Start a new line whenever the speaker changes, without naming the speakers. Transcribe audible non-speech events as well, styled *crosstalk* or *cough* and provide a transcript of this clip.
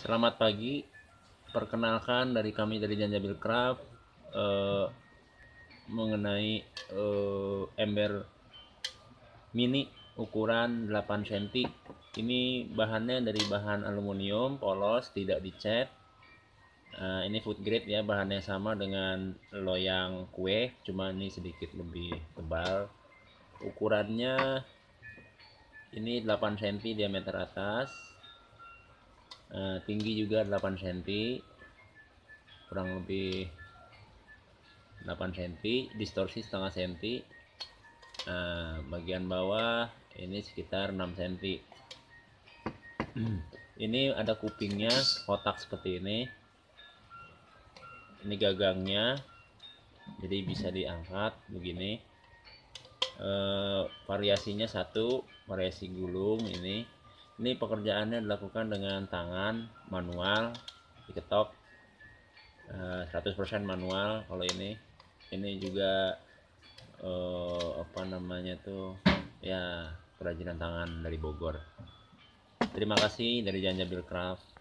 Selamat pagi. Perkenalkan dari kami dari Janjabil Craft eh, mengenai eh, ember mini ukuran 8 cm. Ini bahannya dari bahan aluminium polos, tidak dicet. Nah, eh, ini food grade ya, bahannya sama dengan loyang kue, cuma ini sedikit lebih tebal. Ukurannya ini 8 cm diameter atas, Eh, tinggi juga 8 cm kurang lebih 8 cm distorsi setengah cm nah, eh, bagian bawah ini sekitar 6 cm *clears throat* ini ada kupingnya kotak seperti ini ini gagangnya jadi bisa diangkat begini e, variasinya satu variasi gulung ini ini pekerjaannya dilakukan dengan tangan manual diketok 100% eh, manual kalau ini ini juga eh, apa namanya tuh
ya kerajinan tangan dari Bogor terima kasih dari Janjabil Craft